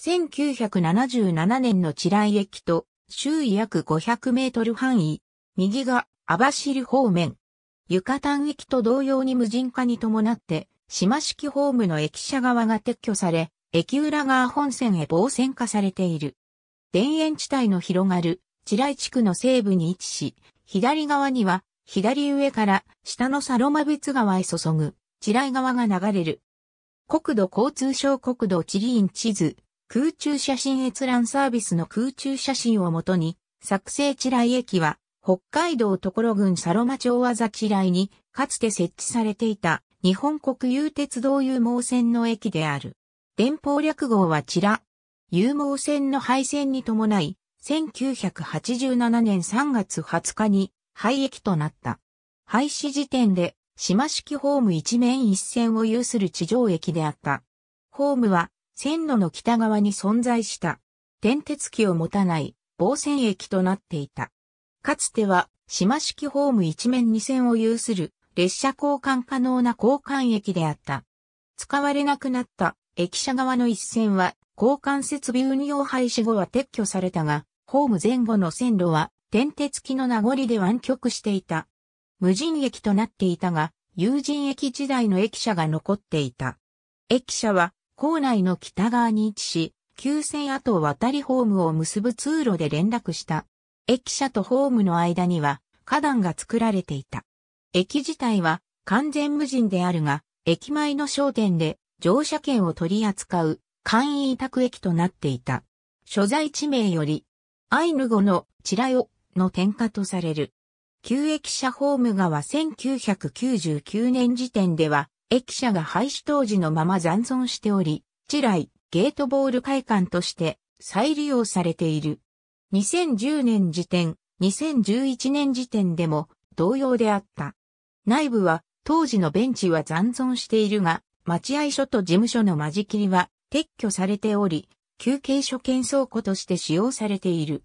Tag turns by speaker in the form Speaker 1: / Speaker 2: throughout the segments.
Speaker 1: 1977年の地雷駅と周囲約500メートル範囲、右が網走方面。ユカタン駅と同様に無人化に伴って、島式ホームの駅舎側が撤去され、駅裏側本線へ防線化されている。田園地帯の広がる地雷地区の西部に位置し、左側には左上から下のサロマ別川へ注ぐ地雷川が流れる。国土交通省国土地理院地図空中写真閲覧サービスの空中写真をもとに、作成地雷駅は、北海道所郡サロマ町和崎雷に、かつて設置されていた、日本国有鉄道有毛線の駅である。電報略号はチラ。有毛線の廃線に伴い、1987年3月20日に廃駅となった。廃止時点で、島式ホーム一面一線を有する地上駅であった。ホームは線路の北側に存在した。転鉄機を持たない防線駅となっていた。かつては島式ホーム一面二線を有する列車交換可能な交換駅であった。使われなくなった駅舎側の一線は交換設備運用廃止後は撤去されたが、ホーム前後の線路は転鉄機の名残で湾曲していた。無人駅となっていたが、有人駅時代の駅舎が残っていた。駅舎は校内の北側に位置し、旧線跡渡りホームを結ぶ通路で連絡した。駅舎とホームの間には花壇が作られていた。駅自体は完全無人であるが、駅前の商店で乗車券を取り扱う簡易委託駅となっていた。所在地名より、アイヌ語のチラヨの点火とされる。旧駅舎ホーム側1999年時点では駅舎が廃止当時のまま残存しており、地雷、ゲートボール会館として再利用されている。2010年時点、2011年時点でも同様であった。内部は当時のベンチは残存しているが、待合所と事務所の間仕切りは撤去されており、休憩所兼倉庫として使用されている。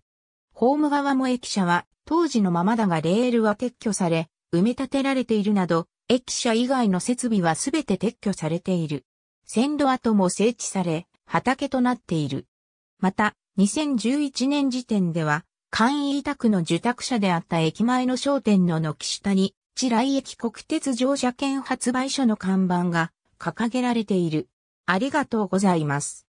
Speaker 1: ホーム側も駅舎は当時のままだがレールは撤去され、埋め立てられているなど、駅舎以外の設備はすべて撤去されている。線路跡も整地され、畑となっている。また、2011年時点では、簡易委託の受託者であった駅前の商店の軒下に、地雷駅国鉄乗車券発売所の看板が掲げられている。ありがとうございます。